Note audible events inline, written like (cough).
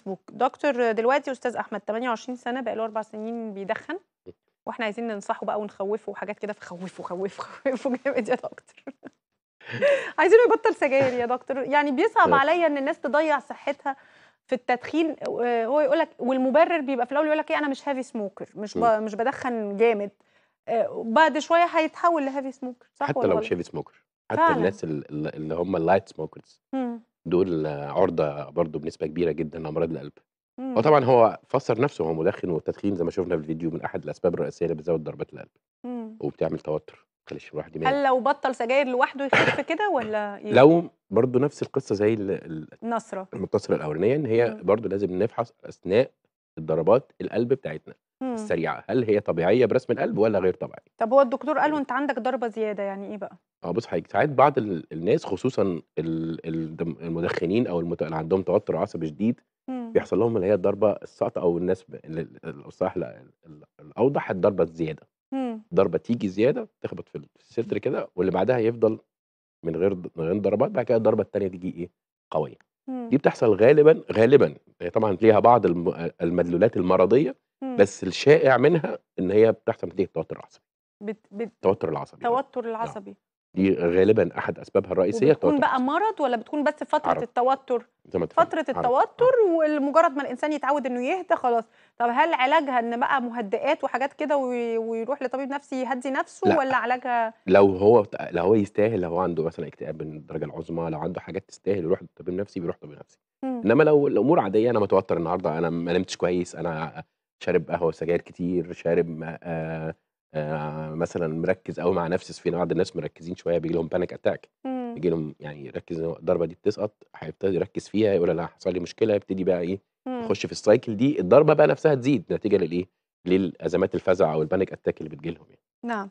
فيسبوك دكتور دلوقتي استاذ احمد 28 سنه بقى له اربع سنين بيدخن واحنا عايزين ننصحه بقى ونخوفه وحاجات كده فخوفه خوفه خوفه جامد يا دكتور (laughs) عايزينه يبطل سجاير يا دكتور يعني بيصعب طيب. عليا ان الناس تضيع صحتها في التدخين هو يقول لك والمبرر بيبقى في الاول يقول لك ايه انا مش هافي سموكر مش مش بدخن جامد آه، بعد شويه هيتحول لهافي سموكر صح حتى ولا لو مش هافي سموكر حتى فعلا. الناس اللي هم اللايت سموكرز دول عُرضة برضه بنسبة كبيرة جدًا لأمراض القلب. هو إمم. طبعًا هو فسّر نَفْسه هو مُدخِّن، والتدخين زي ما شُفنا في الفيديو من أحد الأسباب الرئيسية اللي بتزوّد ضربات القلب، مم. وبتعمل توتُّر، الواحد هل لو بطّل سجاير لوحده يخف كده ولا ي لو برضه نَفْس القصة زي النصره المتصلة الأولانية، إن هي إمم. برضو برضه لازم نفحص أثناء الضربات القلب بتاعتنا. السريعه هل هي طبيعيه برسم القلب ولا غير طبيعيه طب هو الدكتور قال يعني انت عندك ضربه زياده يعني ايه بقى اه بص حضرتك ساعات بعض الناس خصوصا المدخنين او المت... اللي عندهم توتر عصبي شديد بيحصل لهم اللي هي الضربه الساقطه او الناس الاصطلاح الاوضح الضربه الزياده ضربه تيجي زياده تخبط في الصدر كده واللي بعدها يفضل من غير من غير ضربات بعد كده الضربه الثانيه تيجي ايه قويه دي بتحصل غالبا غالبا هي طبعا ليها بعض المدلولات المرضيه إمم. بس الشائع منها ان هي بتحصل نتيجه التوتر العصبي بت... بت... التوتر العصبي التوتر آه. نعم. العصبي دي غالبا احد اسبابها الرئيسيه بتكون بقى مرض ولا بتكون بس فتره عرض. التوتر فتره عرض. التوتر آه. ومجرد ما الانسان يتعود انه يهدى خلاص طب هل علاجها ان بقى مهدئات وحاجات كده ويروح لطبيب نفسي يهدي نفسه لا. ولا علاجها لو هو لو هو يستاهل لو هو عنده مثلا اكتئاب من الدرجه العظمى لو عنده حاجات تستاهل يروح لطبيب نفسي بيروح لطبيب نفسي إمم. انما لو الامور عاديه انا متوتر النهارده انا ما نمتش كويس انا شارب قهوه وسجاير كتير شارب آه آه مثلا مركز قوي مع نفسه في بعض الناس مركزين شويه بيجي لهم بانيك اتاك إمم. بيجي لهم يعني ركز الضربه دي بتسقط هيبتدي يركز فيها يقول انا حصل لي مشكله يبتدي بقى ايه إمم. يخش في السايكل دي الضربه بقى نفسها تزيد نتيجه للايه للازمات الفزع او البانيك اتاك اللي بتجي لهم يعني. نعم